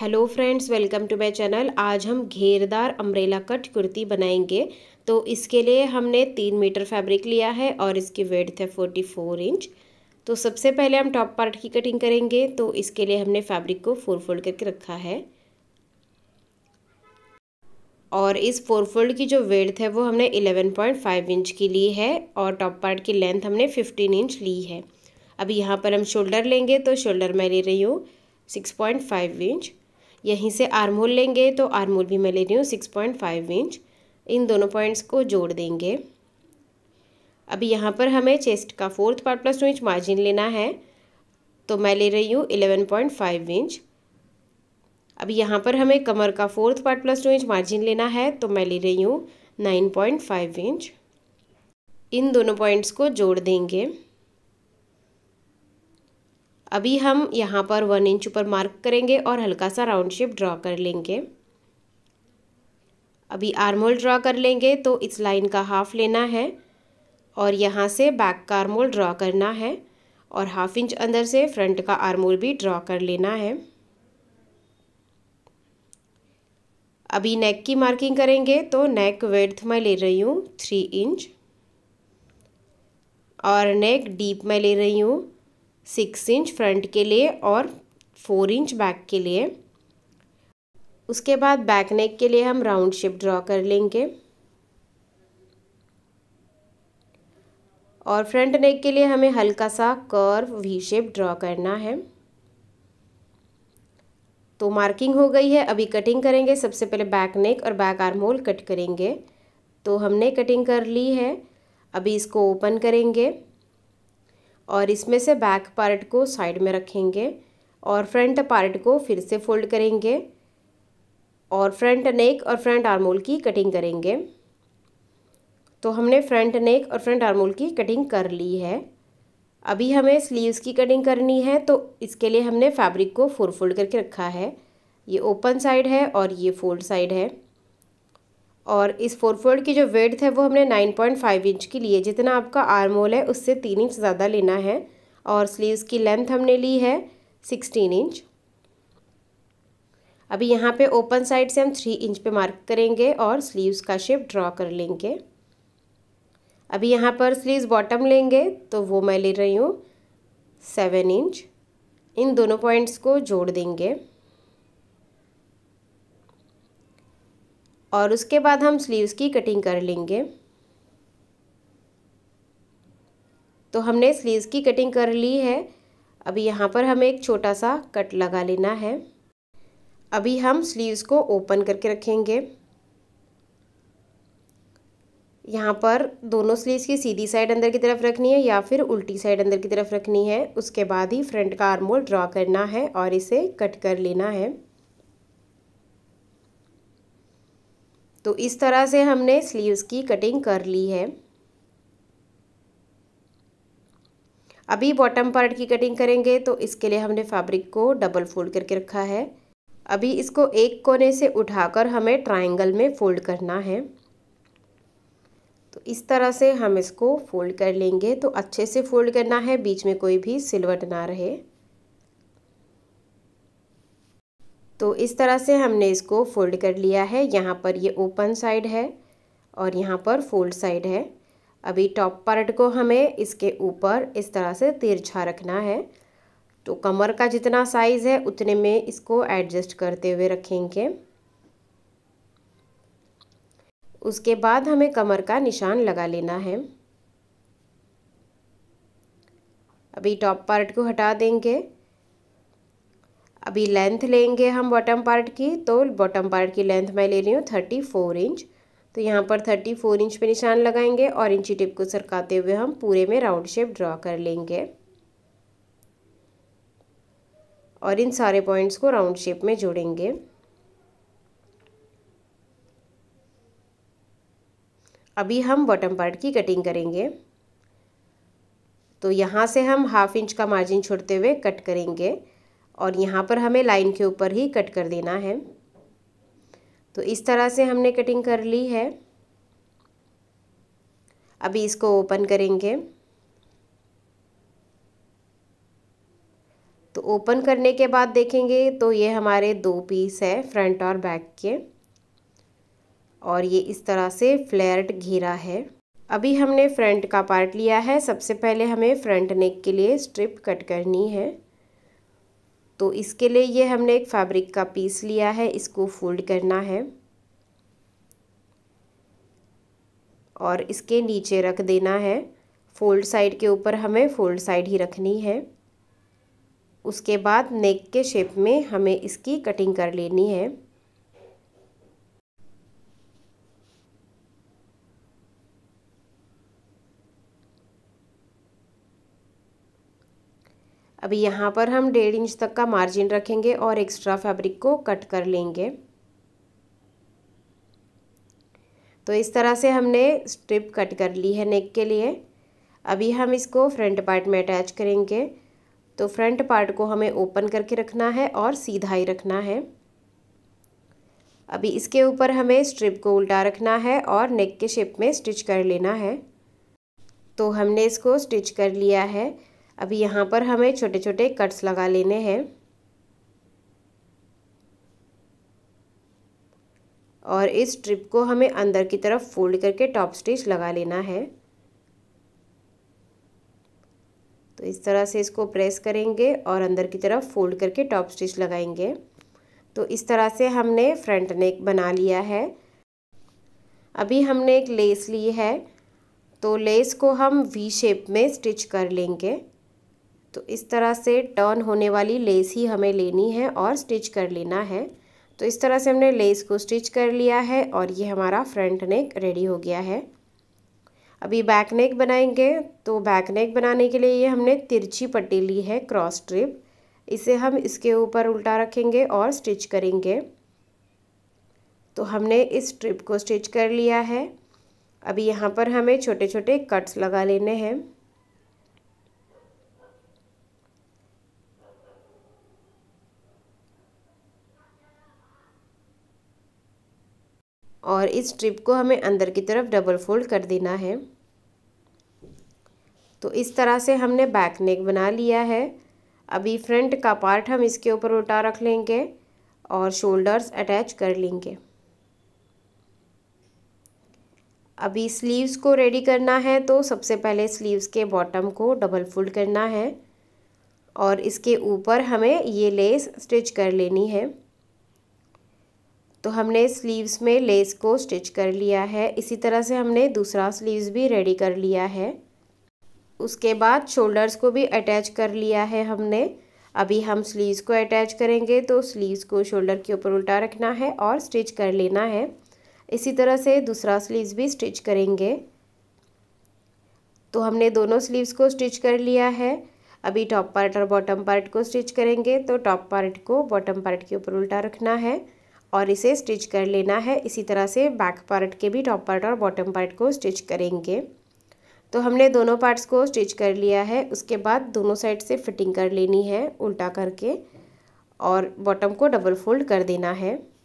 hello friends welcome to my channel आज हम घेरदार umbrella cut kurti बनाएंगे तो इसके लिए हमने तीन मीटर फैब्रिक लिया है और इसकी वेड्थ है फोर्टी फोर इंच तो सबसे पहले हम टॉप पार्ट की कटिंग करेंगे तो इसके लिए हमने फैब्रिक को फोर फोल्ड करके रखा है और इस फोर फोल्ड की जो वेड्थ है वो हमने इलेवन पॉइंट फाइव इंच की ली है और टॉप पार्ट की लेंथ हमने फिफ्टीन इंच ली है अब यहाँ पर हम शोल्डर लेंगे तो शोल्डर मैं ले रही हूँ सिक्स पॉइंट फाइव इंच यहीं से आर्मोल लेंगे तो आर्मोल भी मैं ले रही हूँ सिक्स पॉइंट फाइव इंच इन दोनों पॉइंट्स को जोड़ देंगे अभी यहाँ पर हमें चेस्ट का fourth part plus two inch margin लेना है तो मैं ले रही हूँ इलेवन पॉइंट फाइव इंच अब यहाँ पर हमें कमर का fourth part plus two inch margin लेना है तो मैं ले रही हूँ नाइन पॉइंट फाइव इंच इन दोनों पॉइंट्स को जोड़ देंगे अभी हम यहाँ पर वन इंच ऊपर मार्क करेंगे और हल्का सा राउंड शेप ड्रॉ कर लेंगे अभी आर्मोल ड्रॉ कर लेंगे तो इस लाइन का हाफ लेना है और यहाँ से बैक का आर्मोल ड्रॉ करना है और हाफ इंच अंदर से फ्रंट का आर्मोल भी ड्रॉ कर लेना है अभी नेक की मार्किंग करेंगे तो नेक वेड्थ मैं ले रही हूँ थ्री इंच और नेक डीप मैं ले रही हूँ सिक्स इंच फ्रंट के लिए और फोर इंच बैक के लिए उसके बाद बैक नेक के लिए हम राउंड शेप ड्रॉ कर लेंगे और फ्रंट नेक के लिए हमें हल्का सा कर्व वी शेप ड्रॉ करना है तो मार्किंग हो गई है अभी कटिंग करेंगे सबसे पहले बैक नेक और बैक आर्म होल कट करेंगे तो हमने कटिंग कर ली है अभी इसको ओपन करेंगे और इसमें से बैक पार्ट को साइड में रखेंगे और फ्रंट पार्ट को फिर से फोल्ड करेंगे और फ्रंट नेक और फ्रंट आर्मोल की कटिंग करेंगे तो हमने फ्रंट नेक और फ्रंट आर्मोल की कटिंग कर ली है अभी हमें स्लीव्स की कटिंग करनी है तो इसके लिए हमने फैब्रिक को फोर फोल्ड करके रखा है ये ओपन साइड है और ये फोल्ड साइड है और इस फोर फोल्ड की जो वेड्थ है वो हमने नाइन पॉइंट फाइव इंच की ली है जितना आपका आर्म होल है उससे तीन इंच ज़्यादा लेना है और स्लीव्स की लेंथ हमने ली है सिक्सटीन इंच अभी यहाँ पे ओपन साइड से हम थ्री इंच पे मार्क करेंगे और स्लीव्स का शेप ड्रॉ कर लेंगे अभी यहाँ पर स्लीव्स बॉटम लेंगे तो वो मैं ले रही हूँ सेवन इंच इन दोनों पॉइंट्स को जोड़ देंगे और उसके बाद हम स्लीव्स की कटिंग कर लेंगे तो हमने स्लीव्स की कटिंग कर ली है अभी यहाँ पर हमें एक छोटा सा कट लगा लेना है अभी हम स्लीव्स को ओपन करके रखेंगे यहाँ पर दोनों स्लीव्स की सीधी साइड अंदर की तरफ रखनी है या फिर उल्टी साइड अंदर की तरफ रखनी है उसके बाद ही फ्रंट का आर्मोल ड्रॉ करना है और इसे कट कर लेना है तो इस तरह से हमने स्लीव्स की कटिंग कर ली है अभी बॉटम पार्ट की कटिंग करेंगे तो इसके लिए हमने फैब्रिक को डबल फोल्ड करके रखा है अभी इसको एक कोने से उठाकर हमें ट्रायंगल में फोल्ड करना है तो इस तरह से हम इसको फोल्ड कर लेंगे तो अच्छे से फोल्ड करना है बीच में कोई भी सिलवट ना रहे तो इस तरह से हमने इसको फोल्ड कर लिया है यहाँ पर ये ओपन साइड है और यहाँ पर फोल्ड साइड है अभी टॉप पार्ट को हमें इसके ऊपर इस तरह से तिरछा रखना है तो कमर का जितना साइज़ है उतने में इसको एडजस्ट करते हुए रखेंगे उसके बाद हमें कमर का निशान लगा लेना है अभी टॉप पार्ट को हटा देंगे अभी लेंथ लेंगे हम बॉटम पार्ट की तो बॉटम पार्ट की लेंथ मैं ले रही हूँ थर्टी फोर इंच तो यहाँ पर थर्टी फोर इंच पे निशान लगाएंगे और इंची टिप को सरकाते हुए हम पूरे में राउंड शेप ड्रॉ कर लेंगे और इन सारे पॉइंट्स को राउंड शेप में जोड़ेंगे अभी हम बॉटम पार्ट की कटिंग करेंगे तो यहाँ से हम हाफ इंच का मार्जिन छोड़ते हुए कट करेंगे और यहाँ पर हमें लाइन के ऊपर ही कट कर देना है तो इस तरह से हमने कटिंग कर ली है अभी इसको ओपन करेंगे तो ओपन करने के बाद देखेंगे तो ये हमारे दो पीस है फ्रंट और बैक के और ये इस तरह से फ्लैट घेरा है अभी हमने फ्रंट का पार्ट लिया है सबसे पहले हमें फ्रंट नेक के लिए स्ट्रिप कट करनी है तो इसके लिए ये हमने एक फैब्रिक का पीस लिया है इसको फोल्ड करना है और इसके नीचे रख देना है फोल्ड साइड के ऊपर हमें फोल्ड साइड ही रखनी है उसके बाद नेक के शेप में हमें इसकी कटिंग कर लेनी है अभी यहाँ पर हम डेढ़ इंच तक का मार्जिन रखेंगे और एक्स्ट्रा फैब्रिक को कट कर लेंगे तो इस तरह से हमने स्ट्रिप कट कर ली है नेक के लिए अभी हम इसको फ्रंट पार्ट में अटैच करेंगे तो फ्रंट पार्ट को हमें ओपन करके रखना है और सीधा ही रखना है अभी इसके ऊपर हमें स्ट्रिप को उल्टा रखना है और नेक के शेप में स्टिच कर लेना है तो हमने इसको स्टिच कर लिया है अब यहाँ पर हमें छोटे छोटे कट्स लगा लेने हैं और इस स्ट्रिप को हमें अंदर की तरफ फोल्ड करके टॉप स्टिच लगा लेना है तो इस तरह से इसको प्रेस करेंगे और अंदर की तरफ फोल्ड करके टॉप स्टिच लगाएंगे तो इस तरह से हमने फ्रंट नेक बना लिया है अभी हमने एक लेस ली है तो लेस को हम वी शेप में स्टिच कर लेंगे तो इस तरह से टर्न होने वाली लेस ही हमें लेनी है और स्टिच कर लेना है तो इस तरह से हमने लेस को स्टिच कर लिया है और ये हमारा फ्रंट नेक रेडी हो गया है अभी बैक नेक बनाएंगे तो बैक नेक बनाने के लिए ये हमने तिरछी पट्टी ली है क्रॉस स्ट्रिप इसे हम इसके ऊपर उल्टा रखेंगे और स्टिच करेंगे तो हमने इस स्ट्रिप को स्टिच कर लिया है अभी यहाँ पर हमें छोटे छोटे कट्स लगा लेने हैं और इस स्ट्रिप को हमें अंदर की तरफ डबल फोल्ड कर देना है तो इस तरह से हमने बैक नेक बना लिया है अभी फ्रंट का पार्ट हम इसके ऊपर उठा रख लेंगे और शोल्डर्स अटैच कर लेंगे अभी स्लीव्स को रेडी करना है तो सबसे पहले स्लीव्स के बॉटम को डबल फोल्ड करना है और इसके ऊपर हमें ये लेस स्टिच कर लेनी है तो हमने स्लीव्स में लेस को स्टिच कर लिया है इसी तरह से हमने दूसरा स्लीव्स भी रेडी कर लिया है उसके बाद शोल्डर्स को भी अटैच कर लिया है हमने अभी हम स्लीव्स को अटैच करेंगे तो स्लीव्स को शोल्डर के ऊपर उल्टा रखना है और स्टिच कर लेना है इसी तरह से दूसरा स्लीव्स भी स्टिच करेंगे तो हमने दोनों स्लीव्स को स्टिच कर लिया है अभी टॉप पार्ट और बॉटम पार्ट को स्टिच करेंगे तो टॉप पार्ट को बॉटम पार्ट के ऊपर उल्टा रखना है और इसे स्टिच कर लेना है इसी तरह से बैक पार्ट के भी टॉप पार्ट और बॉटम पार्ट को स्टिच करेंगे तो हमने दोनों पार्ट्स को स्टिच कर लिया है उसके बाद दोनों साइड से फिटिंग कर लेनी है उल्टा करके और बॉटम को डबल फोल्ड कर देना है